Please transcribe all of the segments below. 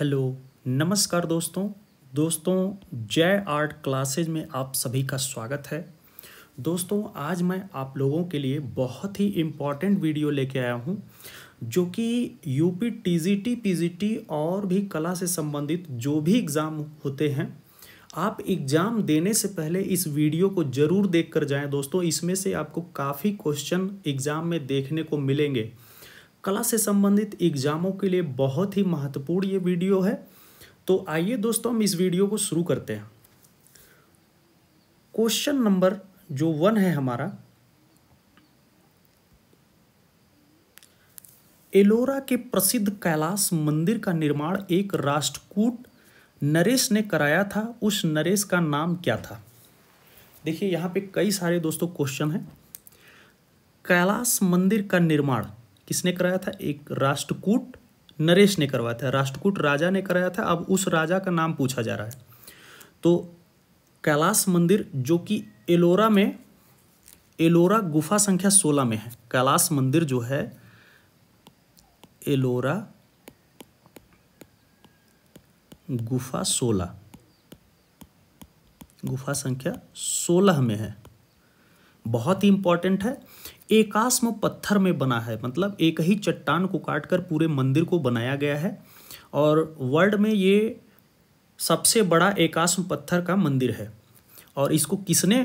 hello नमस्कार दोस्तों दोस्तों जय आर्ट क्लासेज में आप सभी का स्वागत है दोस्तों आज मैं आप लोगों के लिए बहुत ही इम्पॉर्टेंट वीडियो लेके आया हूँ जो कि यूपी टीजीटी पीजीटी और भी कला से संबंधित जो भी एग्ज़ाम होते हैं आप एग्ज़ाम देने से पहले इस वीडियो को ज़रूर देख कर जाएँ दोस्तों इसमें से आपको काफ़ी क्वेश्चन एग्ज़ाम में देखने को मिलेंगे कला से संबंधित एग्जामों के लिए बहुत ही महत्वपूर्ण ये वीडियो है तो आइए दोस्तों हम इस वीडियो को शुरू करते हैं क्वेश्चन नंबर जो वन है हमारा एलोरा के प्रसिद्ध कैलाश मंदिर का निर्माण एक राष्ट्रकूट नरेश ने कराया था उस नरेश का नाम क्या था देखिए यहाँ पे कई सारे दोस्तों क्वेश्चन हैं कैलाश मंदिर का निर्माण किसने कराया था एक राष्ट्रकूट नरेश ने करवाया था राष्ट्रकूट राजा ने कराया था अब उस राजा का नाम पूछा जा रहा है तो कैलाश मंदिर जो कि एलोरा में एलोरा गुफा संख्या सोलह में है कैलाश मंदिर जो है एलोरा गुफा सोलह गुफा संख्या सोलह में है बहुत ही इंपॉर्टेंट है एकास्म पत्थर में बना है मतलब एक ही चट्टान को काटकर पूरे मंदिर को बनाया गया है और वर्ल्ड में ये सबसे बड़ा एकास्म पत्थर का मंदिर है और इसको किसने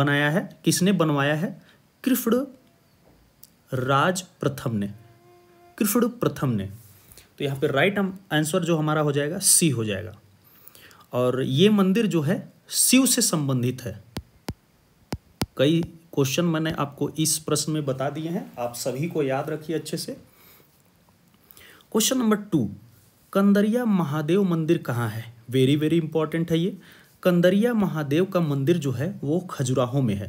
बनाया है किसने बनवाया है कृष्ण राज प्रथम ने कृष्ण प्रथम ने तो यहाँ पे राइट आंसर जो हमारा हो जाएगा सी हो जाएगा और ये मंदिर जो है शिव से संबंधित है कई क्वेश्चन मैंने आपको इस प्रश्न में बता दिए हैं आप सभी को याद रखिए अच्छे से question number two Kandariya Mahadev मंदिर कहाँ है वेरी वेरी इंपॉर्टेंट है ये कंदरिया महादेव का मंदिर जो है वो खजुराहो में है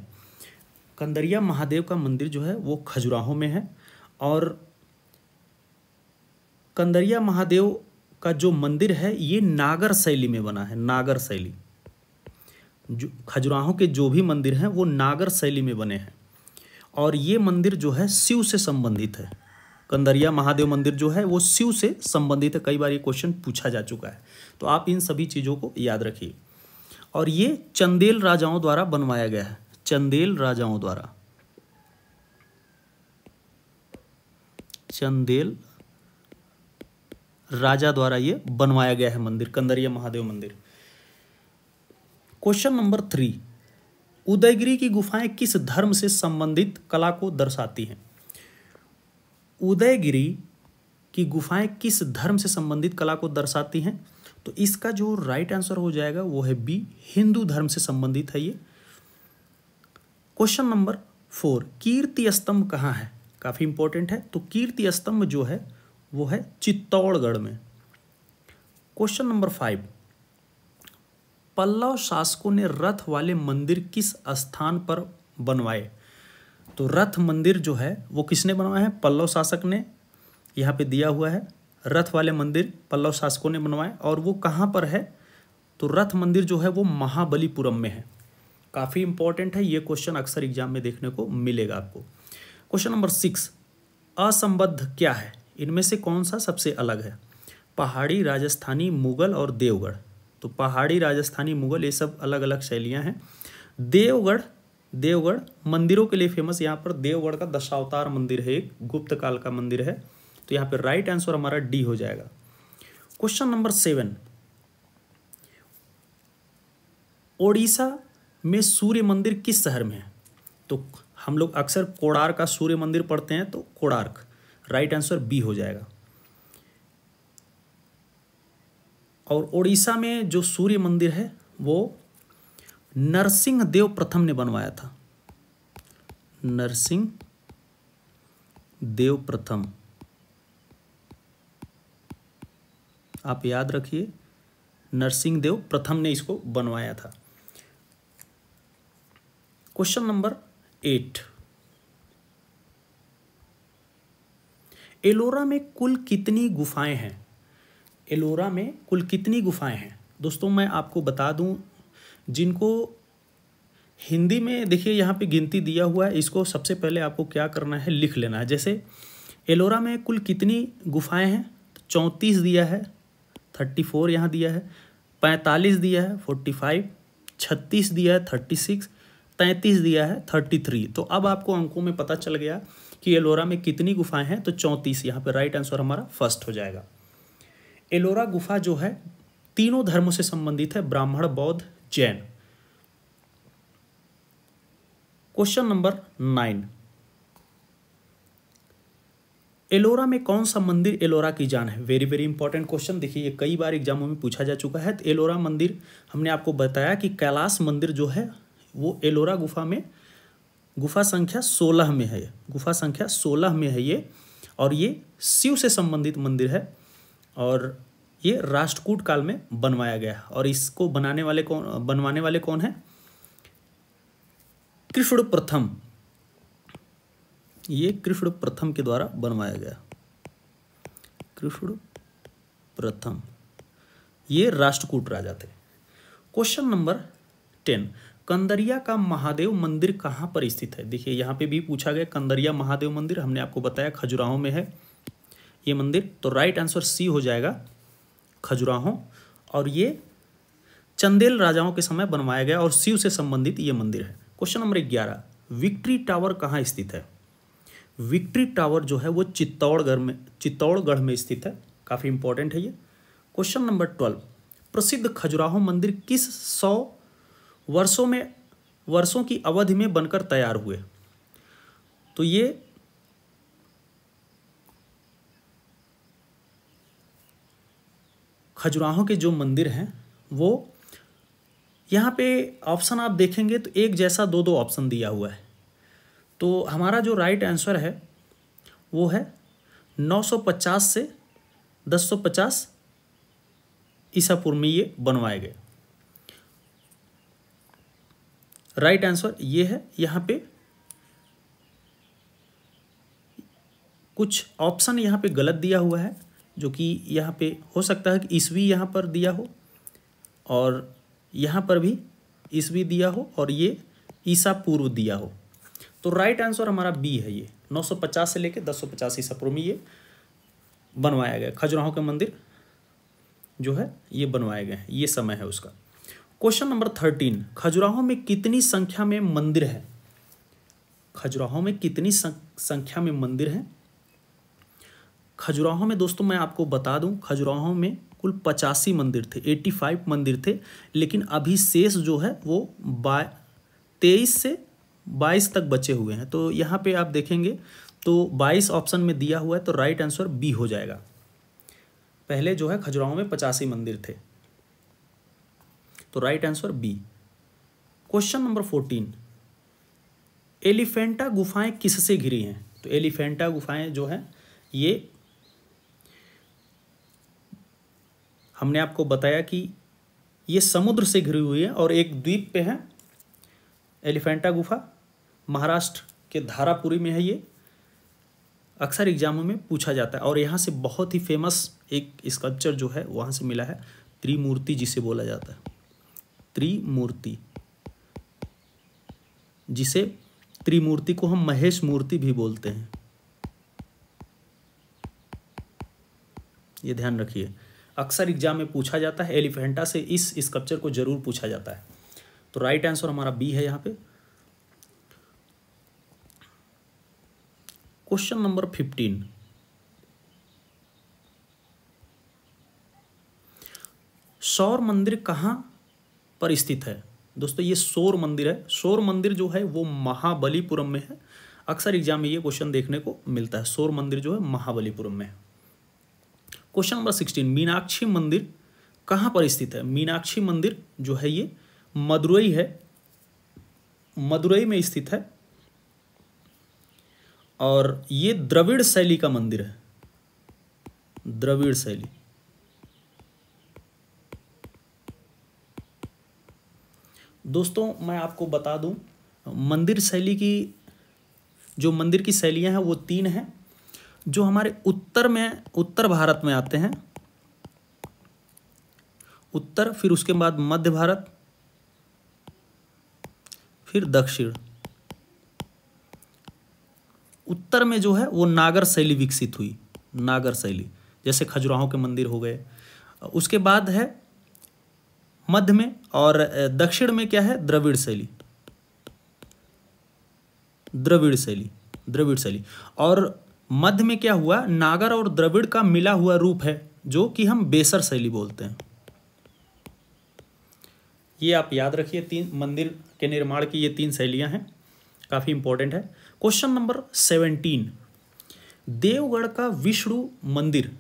कंदरिया महादेव का मंदिर जो है वो खजुराहो में है और कंदरिया महादेव का जो मंदिर है ये नागर शैली में बना है नागर शैली जो खजुराहों के जो भी मंदिर हैं वो नागर शैली में बने हैं और ये मंदिर जो है शिव से संबंधित है कंदरिया महादेव मंदिर जो है वो शिव से संबंधित है कई बार ये क्वेश्चन पूछा जा चुका है तो आप इन सभी चीज़ों को याद रखिए और ये चंदेल राजाओं द्वारा बनवाया गया है चंदेल राजाओं द्वारा चंदेल राजा द्वारा ये बनवाया गया है मंदिर कंदरिया महादेव मंदिर क्वेश्चन नंबर थ्री उदयगिरी की गुफाएं किस धर्म से संबंधित कला को दर्शाती हैं उदयगिरी की गुफाएं किस धर्म से संबंधित कला को दर्शाती हैं तो इसका जो राइट आंसर हो जाएगा वो है बी हिंदू धर्म से संबंधित है ये क्वेश्चन नंबर फोर कीर्ति स्तंभ कहाँ है काफ़ी इंपॉर्टेंट है तो कीर्ति स्तंभ जो है वो है चित्तौड़गढ़ में क्वेश्चन नंबर फाइव पल्लव शासकों ने रथ वाले मंदिर किस स्थान पर बनवाए तो रथ मंदिर जो है वो किसने बनवाया है पल्लव शासक ने यहाँ पे दिया हुआ है रथ वाले मंदिर पल्लव शासकों ने बनवाए और वो कहाँ पर है तो रथ मंदिर जो है वो महाबलीपुरम में है काफ़ी इंपॉर्टेंट है ये क्वेश्चन अक्सर एग्जाम में देखने को मिलेगा आपको क्वेश्चन नंबर सिक्स असंबद्ध क्या है इनमें से कौन सा सबसे अलग है पहाड़ी राजस्थानी मुगल और देवगढ़ तो पहाड़ी राजस्थानी मुगल ये सब अलग अलग शैलियाँ हैं देवगढ़ देवगढ़ मंदिरों के लिए फेमस यहाँ पर देवगढ़ का दशावतार मंदिर है एक गुप्त काल का मंदिर है तो यहाँ पर राइट आंसर हमारा डी हो जाएगा क्वेश्चन नंबर सेवन ओडिशा में सूर्य मंदिर किस शहर में है तो हम लोग अक्सर कोडार्क का सूर्य मंदिर पढ़ते हैं तो कोडार्क राइट आंसर बी हो जाएगा और उड़ीसा में जो सूर्य मंदिर है वो नरसिंह देव प्रथम ने बनवाया था नरसिंह देव प्रथम आप याद रखिए नरसिंह देव प्रथम ने इसको बनवाया था क्वेश्चन नंबर एट एलोरा में कुल कितनी गुफाएं हैं एलोरा में कुल कितनी गुफाएं हैं दोस्तों मैं आपको बता दूं जिनको हिंदी में देखिए यहाँ पे गिनती दिया हुआ है इसको सबसे पहले आपको क्या करना है लिख लेना है जैसे एलोरा में कुल कितनी गुफाएं हैं चौंतीस दिया है थर्टी फोर यहाँ दिया है पैंतालीस दिया है फोर्टी फाइव छत्तीस दिया है थर्टी सिक्स तैंतीस दिया है थर्टी थ्री तो अब आपको अंकों में पता चल गया कि एलोरा में कितनी गुफाएं हैं तो चौंतीस यहाँ पर राइट आंसर हमारा फर्स्ट हो जाएगा एलोरा गुफा जो है तीनों धर्मों से संबंधित है ब्राह्मण बौद्ध जैन क्वेश्चन नंबर नाइन एलोरा में कौन सा मंदिर एलोरा की जान है वेरी वेरी इंपॉर्टेंट क्वेश्चन देखिए ये कई बार एग्जामों में पूछा जा चुका है तो एलोरा मंदिर हमने आपको बताया कि कैलाश मंदिर जो है वो एलोरा गुफा में गुफा संख्या सोलह में है गुफा संख्या सोलह में है ये और ये शिव से संबंधित मंदिर है और ये राष्ट्रकूट काल में बनवाया गया और इसको बनाने वाले कौन बनवाने वाले कौन है कृष्ण प्रथम ये कृष्ण प्रथम के द्वारा बनवाया गया कृष्ण प्रथम ये राष्ट्रकूट राजा थे क्वेश्चन नंबर टेन कंदरिया का महादेव मंदिर कहां पर स्थित है देखिए यहां पे भी पूछा गया कंदरिया महादेव मंदिर हमने आपको बताया खजुराहो में है ये मंदिर तो राइट आंसर सी हो जाएगा खजुराहों और ये चंदेल राजाओं के समय बनवाया गया और शिव से संबंधित ये मंदिर है क्वेश्चन नंबर ग्यारह विक्ट्री टावर कहाँ स्थित है विक्ट्री टावर जो है वो चित्तौड़गढ़ में चित्तौड़गढ़ में स्थित है काफ़ी इंपॉर्टेंट है ये क्वेश्चन नंबर ट्वेल्व प्रसिद्ध खजुराहो मंदिर किस सौ वर्षों में वर्षों की अवधि में बनकर तैयार हुए तो ये खजुराहों के जो मंदिर हैं वो यहाँ पे ऑप्शन आप देखेंगे तो एक जैसा दो दो ऑप्शन दिया हुआ है तो हमारा जो राइट आंसर है वो है 950 से 1050 ईसापुर में ये बनवाए गए राइट आंसर ये है यहाँ पे कुछ ऑप्शन यहाँ पे गलत दिया हुआ है जो कि यहाँ पे हो सकता है कि ईस्वी यहाँ पर दिया हो और यहाँ पर भी ईस्वी दिया हो और ये ईसा पूर्व दिया हो तो राइट आंसर हमारा बी है ये 950 से लेके सौ ईसा पूर्व में ये बनवाया गया खजुराहों के मंदिर जो है ये बनवाए गए हैं ये समय है उसका क्वेश्चन नंबर थर्टीन खजुराहों में कितनी संख्या में मंदिर है खजुराहों में कितनी संख्या में मंदिर हैं खजुराहों में दोस्तों मैं आपको बता दूं खजुराहों में कुल पचासी मंदिर थे एट्टी फाइव मंदिर थे लेकिन अभी शेष जो है वो बा तेईस से बाईस तक बचे हुए हैं तो यहाँ पे आप देखेंगे तो बाईस ऑप्शन में दिया हुआ है तो राइट आंसर बी हो जाएगा पहले जो है खजुराहों में पचासी मंदिर थे तो right answer B question number fourteen Elephanta गुफाएं किससे घिरी हैं तो एलिफेंटा गुफाएं जो हैं ये हमने आपको बताया कि ये समुद्र से घिरी हुई है और एक द्वीप पे है एलिफेंटा गुफा महाराष्ट्र के धारापुरी में है ये अक्सर एग्जामों में पूछा जाता है और यहाँ से बहुत ही फेमस एक स्कल्पचर जो है वहाँ से मिला है त्रिमूर्ति जिसे बोला जाता है त्रिमूर्ति जिसे त्रिमूर्ति को हम महेश मूर्ति भी बोलते हैं ये ध्यान रखिए अक्सर एग्जाम में पूछा जाता है एलिफेंटा से इस स्कल्पचर को जरूर पूछा जाता है तो राइट आंसर हमारा बी है यहाँ पे क्वेश्चन नंबर फिफ्टीन सौर मंदिर कहाँ पर स्थित है दोस्तों ये सौर मंदिर है सौर मंदिर जो है वो महाबलीपुरम में है अक्सर एग्जाम में ये क्वेश्चन देखने को मिलता है सौर मंदिर जो है महाबलीपुरम में है क्वेश्चन नंबर सिक्सटीन मीनाक्षी मंदिर कहाँ पर स्थित है मीनाक्षी मंदिर जो है ये मदुरई है मदुरई में स्थित है और ये द्रविड़ शैली का मंदिर है द्रविड़ शैली दोस्तों मैं आपको बता दूं मंदिर शैली की जो मंदिर की शैलियां हैं वो तीन हैं जो हमारे उत्तर में उत्तर भारत में आते हैं उत्तर फिर उसके बाद मध्य भारत फिर दक्षिण उत्तर में जो है वो नागर शैली विकसित हुई नागर शैली जैसे खजुराहों के मंदिर हो गए उसके बाद है मध्य में और दक्षिण में क्या है द्रविड़ शैली द्रविड़ शैली द्रविड़ शैली और मध्य में क्या हुआ नागर और द्रविड़ का मिला हुआ रूप है जो कि हम बेसर शैली बोलते हैं ये आप याद रखिए तीन मंदिर के निर्माण की ये तीन शैलियां हैं काफ़ी इंपॉर्टेंट है क्वेश्चन नंबर सेवनटीन देवगढ़ का विष्णु मंदिर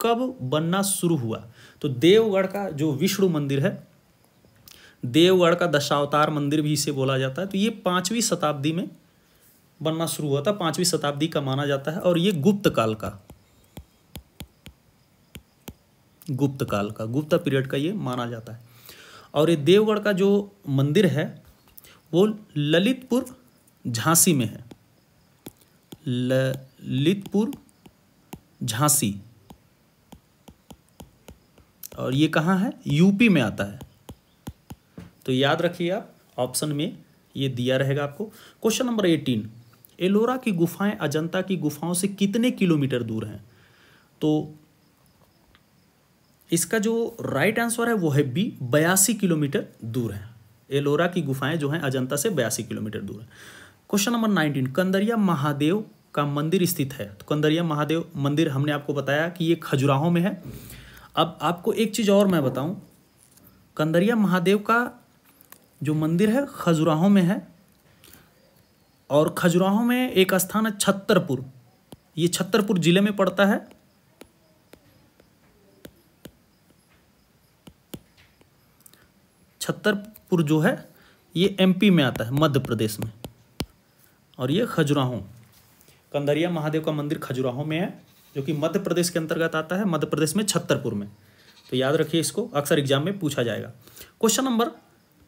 कब बनना शुरू हुआ तो देवगढ़ का जो विष्णु मंदिर है देवगढ़ का दशावतार मंदिर भी इसे बोला जाता है तो ये पांचवी शताब्दी में बनना शुरू हुआ था पांचवी शताब्दी का माना जाता है और ये गुप्त काल का गुप्त काल का गुप्ता पीरियड का ये माना जाता है और ये देवगढ़ का जो मंदिर है वो ललितपुर झांसी में है ललितपुर झांसी और ये कहाँ है यूपी में आता है तो याद रखिए आप ऑप्शन में ये दिया रहेगा आपको क्वेश्चन नंबर एटीन एलोरा की गुफाएं अजंता की गुफाओं से कितने किलोमीटर दूर हैं तो इसका जो राइट आंसर है वो है बी बयासी किलोमीटर दूर है एलोरा की गुफाएं जो हैं अजंता से बयासी किलोमीटर दूर है question number nineteen Kandariya Mahadev का मंदिर स्थित है तो कंदरिया महादेव मंदिर हमने आपको बताया कि ये खजुराहों में है अब आपको एक चीज़ और मैं बताऊं कंदरिया महादेव का जो मंदिर है खजुराहों में है और खजुराहो में एक स्थान है छत्तरपुर ये छत्तरपुर जिले में पड़ता है छत्तरपुर जो है ये एमपी में आता है मध्य प्रदेश में और ये खजुराहो कंदरिया महादेव का मंदिर खजुराहो में है जो कि मध्य प्रदेश के अंतर्गत आता है मध्य प्रदेश में छत्तरपुर में तो याद रखिए इसको अक्सर एग्जाम में पूछा जाएगा क्वेश्चन नंबर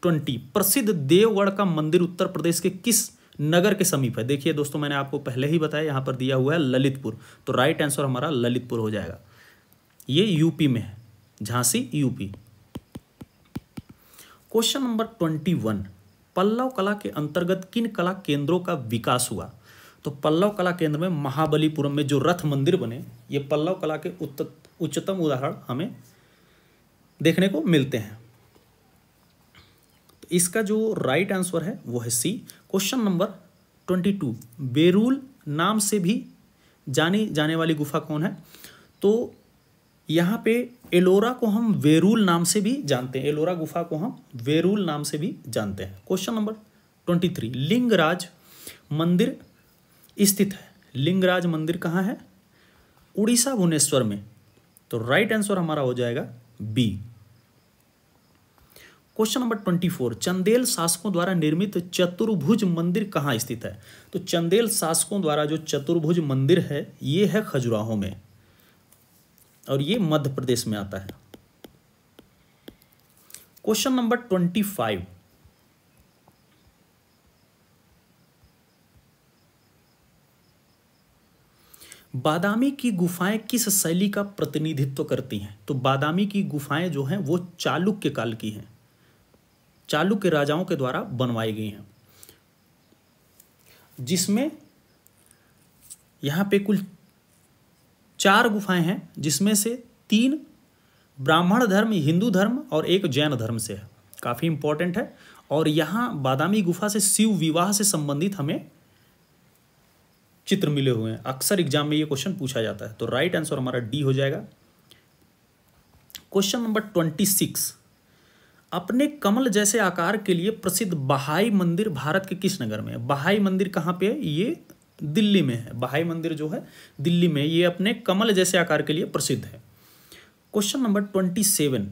ट्वेंटी प्रसिद्ध देवगढ़ का मंदिर उत्तर प्रदेश के किस नगर के समीप है देखिए दोस्तों मैंने आपको पहले ही बताया यहाँ पर दिया हुआ है ललितपुर तो राइट आंसर हमारा ललितपुर हो जाएगा ये यूपी में है Jhansi UP question number twenty one Pallava कला के अंतर्गत किन कला केंद्रों का विकास हुआ तो पल्लव कला केंद्र में महाबलीपुरम में जो रथ मंदिर बने ये पल्लव कला के उच्चतम उदाहरण हमें देखने को मिलते हैं इसका जो राइट आंसर है वो है C question number twenty two Verul नाम से भी जानी जाने वाली गुफा कौन है तो यहाँ पे एलोरा को हम वेरूल नाम से भी जानते हैं एलोरा गुफा को हम वेरूल नाम से भी जानते हैं question number twenty three Lingaraj मंदिर स्थित है लिंगराज मंदिर कहाँ है उड़ीसा भुवनेश्वर में तो राइट आंसर हमारा हो जाएगा B question number twenty four Chandel शासकों द्वारा निर्मित चतुर्भुज मंदिर कहाँ स्थित है तो चंदेल शासकों द्वारा जो चतुर्भुज मंदिर है ये है खजुराहो में और ये मध्य प्रदेश में आता है question number twenty five Badami की गुफाएं किस शैली का प्रतिनिधित्व करती हैं तो बादामी की गुफाएं जो हैं वो चालुक्य काल की हैं चालुक्य के राजाओं के द्वारा बनवाई गई हैं जिसमें यहाँ पे कुल चार गुफाएं हैं जिसमें से तीन ब्राह्मण धर्म हिंदू धर्म और एक जैन धर्म से है काफ़ी इंपॉर्टेंट है और यहाँ बादामी गुफा से शिव विवाह से संबंधित हमें चित्र मिले हुए हैं अक्सर एग्जाम में ये क्वेश्चन पूछा जाता है तो राइट आंसर हमारा डी हो जाएगा क्वेश्चन नंबर ट्वेंटी सिक्स अपने कमल जैसे आकार के लिए प्रसिद्ध बहाई मंदिर भारत के किस नगर में है बहाई मंदिर कहाँ पे है ये दिल्ली में है बहाई मंदिर जो है दिल्ली में ये अपने कमल जैसे आकार के लिए प्रसिद्ध है क्वेश्चन नंबर ट्वेंटी सेवन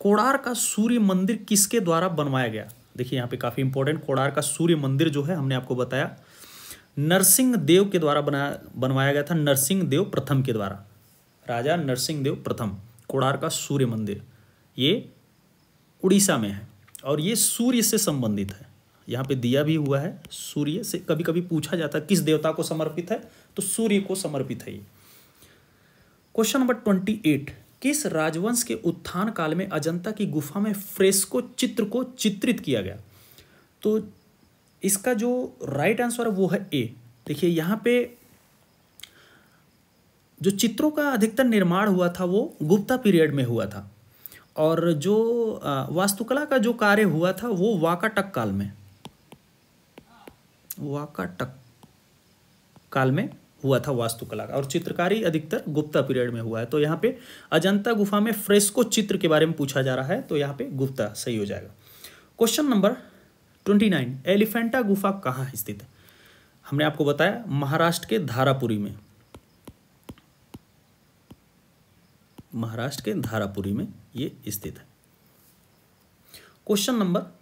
कोडार का सूर्य मंदिर किसके द्वारा बनवाया गया देखिए यहाँ पे काफ़ी इंपॉर्टेंट कोडार का सूर्य मंदिर जो है हमने आपको बताया नरसिंह देव के द्वारा बनाया बनवाया गया था नरसिंह देव प्रथम के द्वारा राजा नरसिंह देव प्रथम कोडार का सूर्य मंदिर ये उड़ीसा में है और ये सूर्य से संबंधित है यहाँ पे दिया भी हुआ है सूर्य से कभी कभी पूछा जाता है किस देवता को समर्पित है तो सूर्य को समर्पित है ये क्वेश्चन नंबर ट्वेंटी एट किस राजवंश के उत्थान काल में अजंता की गुफा में फ्रेस्को चित्र को चित्रित किया गया तो इसका जो राइट आंसर है वो है ए देखिए यहाँ पे जो चित्रों का अधिकतर निर्माण हुआ था वो गुप्ता पीरियड में हुआ था और जो वास्तुकला का जो कार्य हुआ था वो वाकाटक काल में वाकाटक काल में हुआ था वास्तुकला का और चित्रकारी अधिकतर गुप्ता पीरियड में हुआ है तो यहाँ पे अजंता गुफा में फ्रेस्को चित्र के बारे में पूछा जा रहा है तो यहाँ पे गुप्ता सही हो जाएगा question number twenty nine Elephanta गुफा कहाँ स्थित है हमने आपको बताया महाराष्ट्र के धारापुरी में महाराष्ट्र के धारापुरी में ये स्थित है question number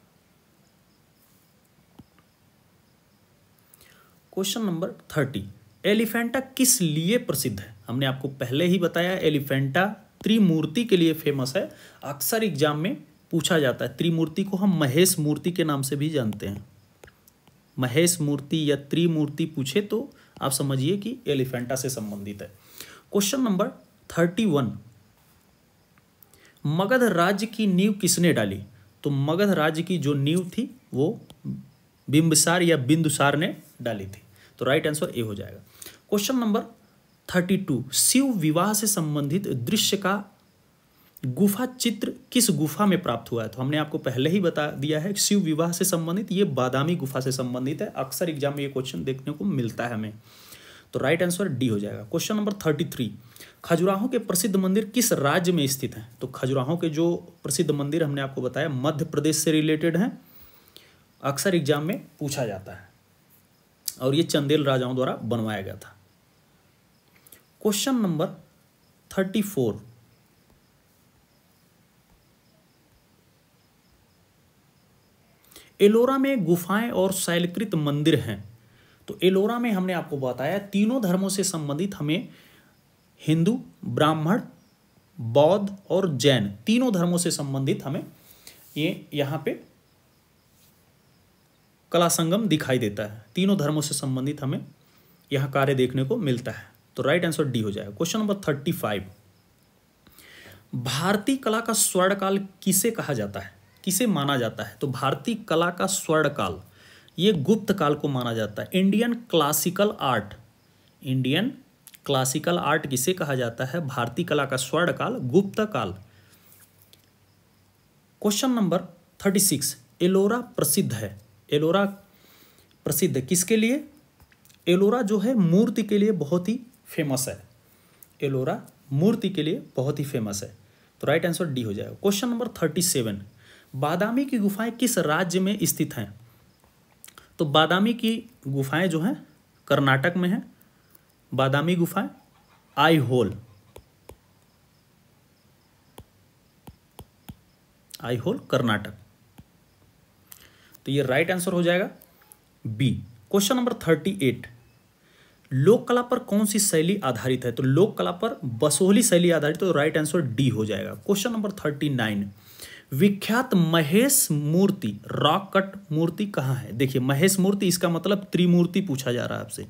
question number thirty Elephanta किस लिए प्रसिद्ध है हमने आपको पहले ही बताया एलिफेंटा त्रिमूर्ति के लिए फेमस है अक्सर एग्जाम में पूछा जाता है त्रिमूर्ति को हम महेश मूर्ति के नाम से भी जानते हैं महेश मूर्ति या त्रिमूर्ति पूछे तो आप समझिए कि एलिफेंटा से संबंधित है question number thirty one Magadh राज्य की नींव किसने डाली तो मगध राज्य की जो नींव थी वो बिंबसार या बिंदुसार ने डाली थी तो राइट आंसर ए हो जाएगा question number thirty two Shiva विवाह से संबंधित दृश्य का गुफा चित्र किस गुफा में प्राप्त हुआ है तो हमने आपको पहले ही बता दिया है शिव विवाह से संबंधित ये बादामी गुफा से संबंधित है अक्सर एग्जाम में ये क्वेश्चन देखने को मिलता है हमें तो राइट आंसर डी हो जाएगा question number thirty three Khajuraho के प्रसिद्ध मंदिर किस राज्य में स्थित है तो खजुराहों के जो प्रसिद्ध मंदिर हमने आपको बताया मध्य प्रदेश से रिलेटेड है अक्सर एग्जाम में पूछा जाता है और ये चंदेल राजाओं द्वारा बनवाया गया था question number thirty four Ellora में गुफाएं और शैलकृत मंदिर हैं तो एलोरा में हमने आपको बताया तीनों धर्मों से संबंधित हमें हिंदू ब्राह्मण बौद्ध और जैन तीनों धर्मों से संबंधित हमें ये यहाँ पे कला संगम दिखाई देता है तीनों धर्मों से संबंधित हमें यह कार्य देखने को मिलता है तो राइट आंसर डी हो जाएगा क्वेश्चन नंबर थर्टी फाइव भारतीय कला का स्वर्ण काल किसे कहा जाता है किसे माना जाता है तो भारतीय कला का स्वर्ण काल ये गुप्त काल को माना जाता है Indian classical art Indian classical art किसे कहा जाता है भारतीय कला का स्वर्ण काल गुप्त काल question number thirty six Ellora प्रसिद्ध है एलोरा प्रसिद्ध किसके लिए एलोरा जो है मूर्ति के लिए बहुत ही फेमस है एलोरा मूर्ति के लिए बहुत ही फेमस है तो राइट आंसर डी हो जाएगा question number thirty seven Badami की गुफाएं किस राज्य में स्थित हैं तो बादामी की गुफाएं जो हैं कर्नाटक में हैं बादामी गुफाएं आई होल आई होल कर्नाटक तो ये राइट आंसर हो जाएगा B question number thirty eight लोक कला पर कौन सी शैली आधारित है तो लोक कला पर बसोहली शैली आधारित तो राइट आंसर डी हो जाएगा क्वेश्चन नंबर थर्टी नाइन विख्यात महेश मूर्ति रॉक कट मूर्ति कहाँ है देखिए महेश मूर्ति इसका मतलब त्रिमूर्ति पूछा जा रहा है आपसे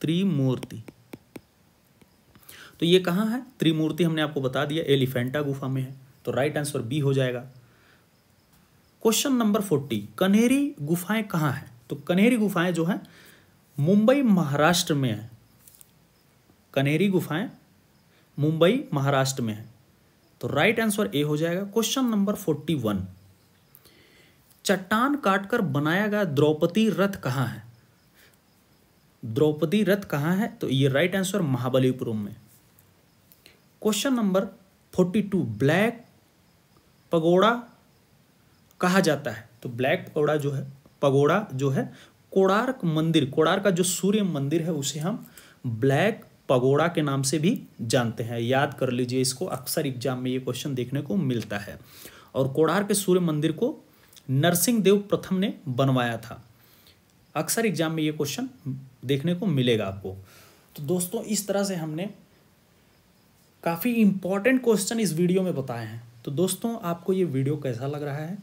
त्रिमूर्ति तो ये कहाँ है त्रिमूर्ति हमने आपको बता दिया एलिफेंटा गुफा में है तो राइट आंसर बी हो जाएगा क्वेश्चन नंबर फोर्टी कनेरी गुफाएं कहाँ हैं तो कनेरी गुफाएं जो है मुंबई महाराष्ट्र में है कनेरी गुफाएं मुंबई महाराष्ट्र में है तो राइट आंसर ए हो जाएगा क्वेश्चन नंबर फोर्टी वन चट्टान काटकर बनाया गया द्रौपदी रथ कहाँ है द्रौपदी रथ कहाँ है तो ये राइट आंसर महाबलीपुरम में question number forty two black pagoda कहा जाता है तो ब्लैक पगोड़ा जो है पगोड़ा जो है कोणार्क मंदिर कोणार्क का जो सूर्य मंदिर है उसे हम ब्लैक पगोड़ा के नाम से भी जानते हैं याद कर लीजिए इसको अक्सर एग्जाम में ये क्वेश्चन देखने को मिलता है और कोणार्क के सूर्य मंदिर को नरसिंह देव प्रथम ने बनवाया था अक्सर एग्जाम में ये क्वेश्चन देखने को मिलेगा आपको तो दोस्तों इस तरह से हमने काफ़ी इम्पॉर्टेंट क्वेश्चन इस वीडियो में बताए हैं तो दोस्तों आपको ये वीडियो कैसा लग रहा है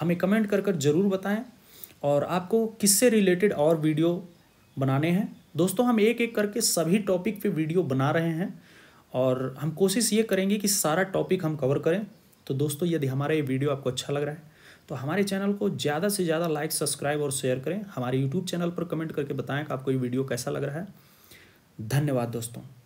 हमें कमेंट कर कर ज़रूर बताएं और आपको किससे रिलेटेड और वीडियो बनाने हैं दोस्तों हम एक एक करके सभी टॉपिक पे वीडियो बना रहे हैं और हम कोशिश ये करेंगे कि सारा टॉपिक हम कवर करें तो दोस्तों यदि हमारा ये वीडियो आपको अच्छा लग रहा है तो हमारे चैनल को ज़्यादा से ज़्यादा लाइक सब्सक्राइब और शेयर करें हमारे यूट्यूब चैनल पर कमेंट करके बताएं कि आपको ये वीडियो कैसा लग रहा है धन्यवाद दोस्तों